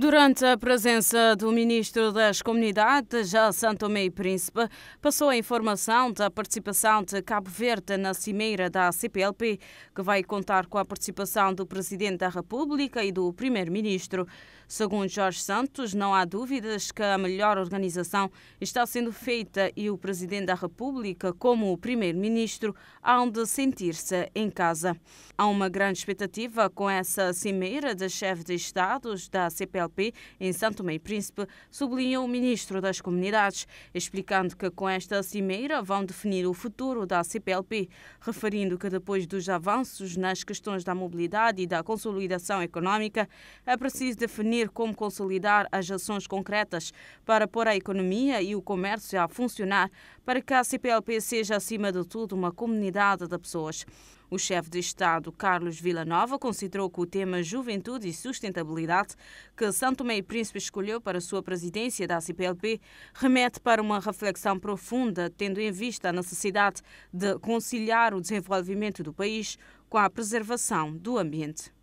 Durante a presença do Ministro das Comunidades, a Santo Tomé e Príncipe, passou a informação da participação de Cabo Verde na cimeira da CPLP, que vai contar com a participação do Presidente da República e do Primeiro-Ministro. Segundo Jorge Santos, não há dúvidas que a melhor organização está sendo feita e o Presidente da República, como o Primeiro-Ministro, hão de sentir-se em casa. Há uma grande expectativa com essa cimeira de chefes de Estados da CPLP CPLP em Santo Meio Príncipe, sublinhou o ministro das Comunidades, explicando que com esta cimeira vão definir o futuro da CPLP, referindo que depois dos avanços nas questões da mobilidade e da consolidação económica, é preciso definir como consolidar as ações concretas para pôr a economia e o comércio a funcionar para que a CPLP seja, acima de tudo, uma comunidade de pessoas. O chefe de Estado, Carlos Villanova, considerou que o tema Juventude e Sustentabilidade, que São Tomé e Príncipe escolheu para sua presidência da CPLP, remete para uma reflexão profunda, tendo em vista a necessidade de conciliar o desenvolvimento do país com a preservação do ambiente.